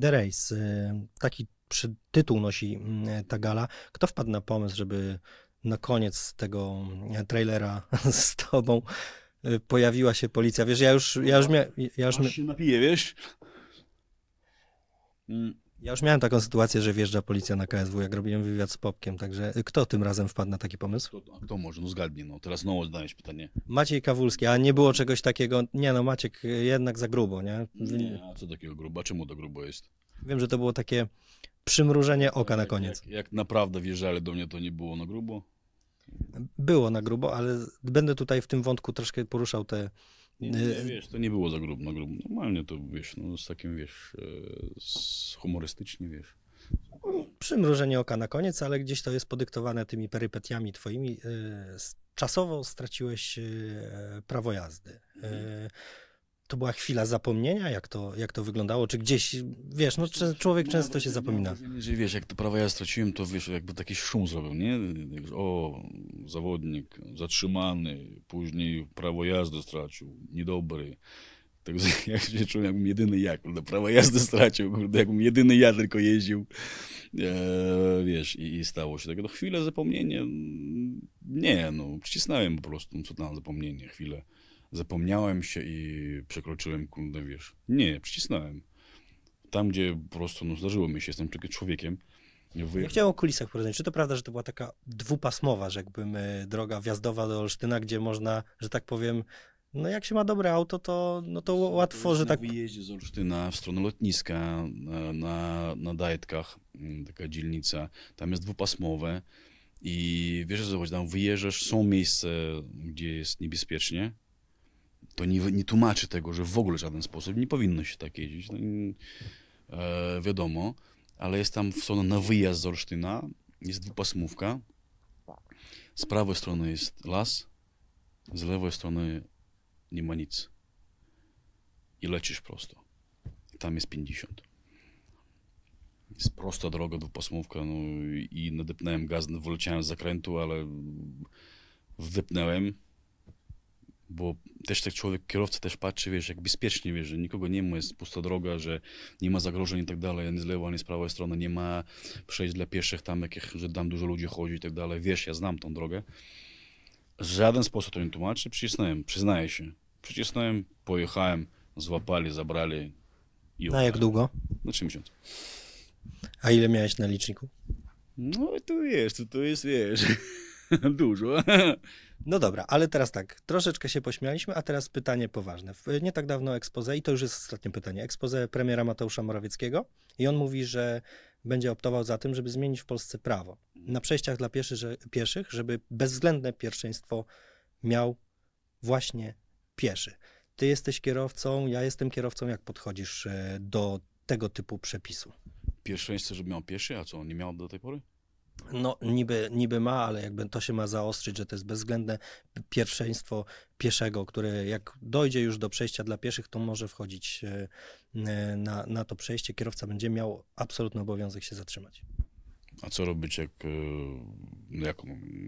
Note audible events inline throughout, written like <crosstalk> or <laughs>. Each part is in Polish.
The Race. Y, taki tytuł nosi y, ta gala. Kto wpadł na pomysł, żeby na koniec tego y, trailera <laughs> z tobą pojawiła się policja? Wiesz, ja już... Ja już, no, mia, ja już mia... się napiję, wiesz? Mm. Ja już miałem taką sytuację, że wjeżdża policja na KSW, jak robiłem wywiad z Popkiem, także e, kto tym razem wpadł na taki pomysł? Kto, kto może? No zgadnij, no teraz no zdajesz pytanie. Maciej Kawulski, a nie było czegoś takiego, nie no Maciek e, jednak za grubo, nie? Nie, a co takiego gruba? Czemu to grubo jest? Wiem, że to było takie przymrużenie oka na koniec. Jak, jak naprawdę wjeżdżali do mnie, to nie było na grubo? Było na grubo, ale będę tutaj w tym wątku troszkę poruszał te nie, y, nie, no, wiesz, to nie było za grubno, grubno. Normalnie to, wiesz, no, z takim, wiesz, e, z humorystycznie, wiesz. Przymrużenie oka na koniec, ale gdzieś to jest podyktowane tymi perypetiami twoimi. Y, czasowo straciłeś y, prawo jazdy. Mhm to była chwila zapomnienia, jak to, jak to wyglądało, czy gdzieś, wiesz, no człowiek no, często się zapomina. Jeżeli wiesz, jak to prawo ja straciłem, to wiesz, jakby taki szum zrobił, nie? O, zawodnik zatrzymany, później prawo jazdy stracił, niedobry. Także <laughs> ja się czułem, jakbym jedyny ja, kurde, prawo jazdy stracił, kurde, jakbym jedyny ja tylko jeździł, e, wiesz, i, i, stało się tak. No chwilę zapomnienie, nie, no, przycisnąłem po prostu, co tam zapomnienie, chwilę zapomniałem się i przekroczyłem, kurde, wiesz. Nie, przycisnąłem. Tam, gdzie po prostu, no zdarzyło mi się, jestem człowiekiem, Wyjechał. Ja chciałem o kulisach porozmawiać. Czy to prawda, że to była taka dwupasmowa, że jakby my, e, droga wjazdowa do Olsztyna, gdzie można, że tak powiem, no jak się ma dobre auto, to, no to łatwo, że tak... Na wyjeździe z Olsztyna w stronę lotniska, na, na, na Dajetkach, mm, taka dzielnica, tam jest dwupasmowe i wiesz, że tam wyjeżdżasz, są miejsca, gdzie jest niebezpiecznie, to nie, nie tłumaczy tego, że w ogóle w żaden sposób nie powinno się tak jeździć. No, e, wiadomo, ale jest tam w stronę na wyjazd z Olsztyna, jest dwupasmówka. Z prawej strony jest las, z lewej strony nie ma nic. I lecisz prosto. I tam jest 50. Jest prosta droga, dwupasmówka, no i nadepnąłem gaz, wyleciałem z zakrętu, ale wdepnąłem bo też tak człowiek, kierowca też patrzy, wiesz, jak bezpiecznie, wiesz, że nikogo nie ma, jest pusta droga, że nie ma zagrożeń i tak dalej, ani z lewej, ani z prawej strony nie ma przejść dla pieszych tam, jakich, że tam dużo ludzi chodzi i tak dalej, wiesz, ja znam tą drogę. W żaden sposób to nie tłumaczy, przycisnąłem, przyznaję się, przycisnąłem, pojechałem, złapali, zabrali i Na jak długo? Na trzy miesiące. A ile miałeś na liczniku? No, to wiesz, to, to jest, wiesz, <laughs> dużo. No dobra, ale teraz tak, troszeczkę się pośmialiśmy, a teraz pytanie poważne. Nie tak dawno ekspozę i to już jest ostatnie pytanie, Ekspozę premiera Mateusza Morawieckiego i on mówi, że będzie optował za tym, żeby zmienić w Polsce prawo na przejściach dla pieszy, że, pieszych, żeby bezwzględne pierwszeństwo miał właśnie pieszy. Ty jesteś kierowcą, ja jestem kierowcą. Jak podchodzisz e, do tego typu przepisu? Pierwszeństwo, żeby miał pieszy, a co on nie miał do tej pory? no niby, niby ma, ale jakby to się ma zaostrzyć, że to jest bezwzględne pierwszeństwo pieszego, które jak dojdzie już do przejścia dla pieszych, to może wchodzić e, e, na, na to przejście. Kierowca będzie miał absolutny obowiązek się zatrzymać. A co robić, jak, e, no jak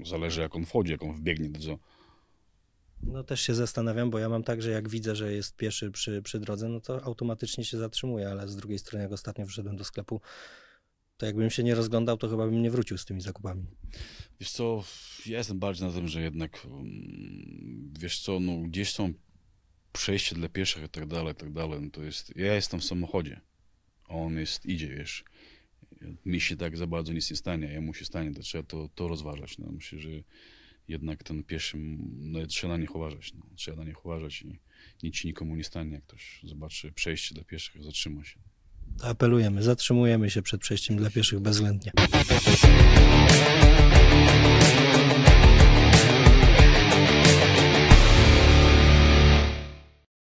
zależy jak on wchodzi, jak on wbiegnie do... Co? No też się zastanawiam, bo ja mam tak, że jak widzę, że jest pieszy przy, przy drodze, no to automatycznie się zatrzymuje, ale z drugiej strony jak ostatnio wszedłem do sklepu, to jakbym się nie rozglądał, to chyba bym nie wrócił z tymi zakupami. Wiesz co, ja jestem bardziej na tym, że jednak, mm, wiesz co, no gdzieś są przejście dla pieszych i tak dalej, i tak dalej, no to jest, ja jestem w samochodzie, a on jest, idzie, wiesz, mi się tak za bardzo nic nie stanie, ja mu się stanie, to trzeba to, to rozważać, no myślę, że jednak ten pieszy, no trzeba na nich uważać, no. trzeba na nich uważać i nic nikomu nie stanie, jak ktoś zobaczy przejście dla pieszych, zatrzyma się. Apelujemy, zatrzymujemy się przed przejściem dla pieszych bezwzględnie.